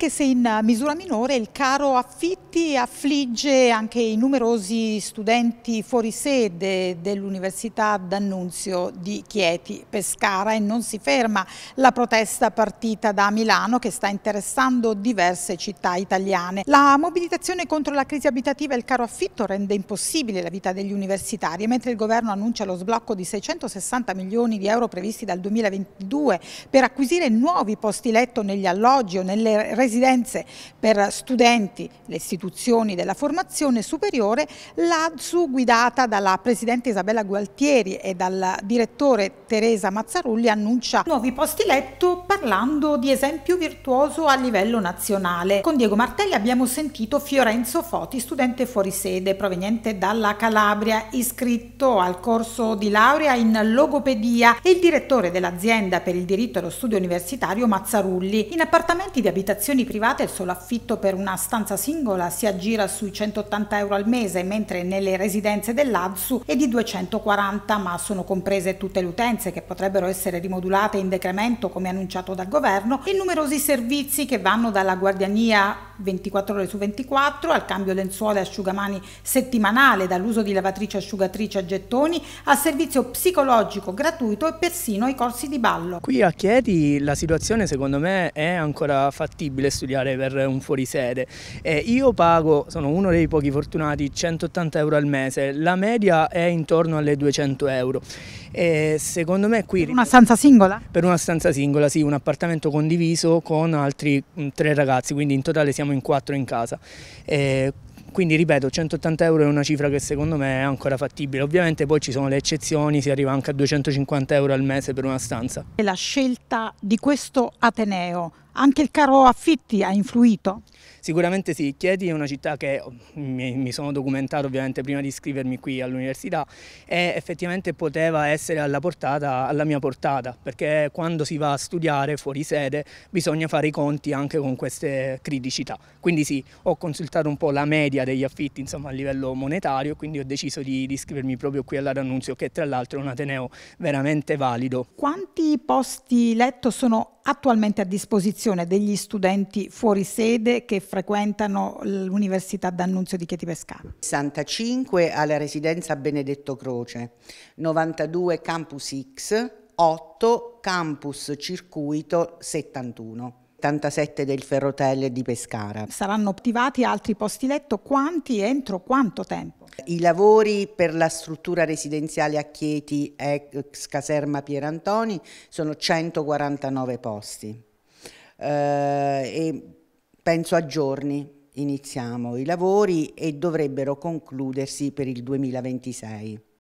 anche se in eh, misura minore il caro affitti affligge anche i numerosi studenti fuori sede dell'Università d'Annunzio di Chieti Pescara e non si ferma la protesta partita da Milano che sta interessando diverse città italiane. La mobilitazione contro la crisi abitativa e il caro affitto rende impossibile la vita degli universitari e mentre il governo annuncia lo sblocco di 660 milioni di euro previsti dal 2022 per acquisire nuovi posti letto negli alloggi o nelle residenze residenze per studenti, le istituzioni della formazione superiore, l'ADSU guidata dalla Presidente Isabella Gualtieri e dal direttore Teresa Mazzarulli annuncia nuovi posti letto parlando di esempio virtuoso a livello nazionale. Con Diego Martelli abbiamo sentito Fiorenzo Foti, studente fuori sede proveniente dalla Calabria, iscritto al corso di laurea in logopedia e il direttore dell'azienda per il diritto allo studio universitario Mazzarulli. In appartamenti di abitazioni abitazioni private il solo affitto per una stanza singola si aggira sui 180 euro al mese, mentre nelle residenze dell'Azzu è di 240, ma sono comprese tutte le utenze che potrebbero essere rimodulate in decremento, come annunciato dal governo, e numerosi servizi che vanno dalla guardiania 24 ore su 24, al cambio lenzuola e asciugamani settimanale dall'uso di lavatrice asciugatrice a gettoni, al servizio psicologico gratuito e persino ai corsi di ballo. Qui a Chieti la situazione secondo me è ancora fattibile studiare per un fuorisede. Eh, io pago, sono uno dei pochi fortunati, 180 euro al mese, la media è intorno alle 200 euro. Eh, secondo me qui... Per una stanza singola? Per una stanza singola, sì, un appartamento condiviso con altri mh, mm, tre ragazzi, quindi in totale siamo siamo in quattro in casa. E eh, quindi ripeto 180 euro è una cifra che secondo me è ancora fattibile ovviamente poi ci sono le eccezioni si arriva anche a 250 euro al mese per una stanza e la scelta di questo Ateneo anche il caro affitti ha influito? Sicuramente sì, Chieti è una città che oh, mi, sono documentato ovviamente prima di iscrivermi qui all'università e effettivamente poteva essere alla, portata, alla mia portata perché quando si va a studiare fuori sede bisogna fare i conti anche con queste criticità. Quindi sì, ho consultato un po' la media degli affitti insomma, a livello monetario quindi ho deciso di, di iscrivermi proprio qui all'Annunzio che tra l'altro è un ateneo veramente valido. Quanti posti letto sono attualmente a disposizione degli studenti fuori sede che frequentano l'Università d'Annunzio di Chieti Pescara. 65 alla residenza Benedetto Croce, 92 Campus X, 8 Campus Circuito 71. 87 del Ferrotel di Pescara. Saranno attivati altri posti letto, quanti e entro quanto tempo? I lavori per la struttura residenziale a Chieti, ex caserma Pierantoni, sono 149 posti. Eh, e penso a giorni iniziamo i lavori e dovrebbero concludersi per il 2026.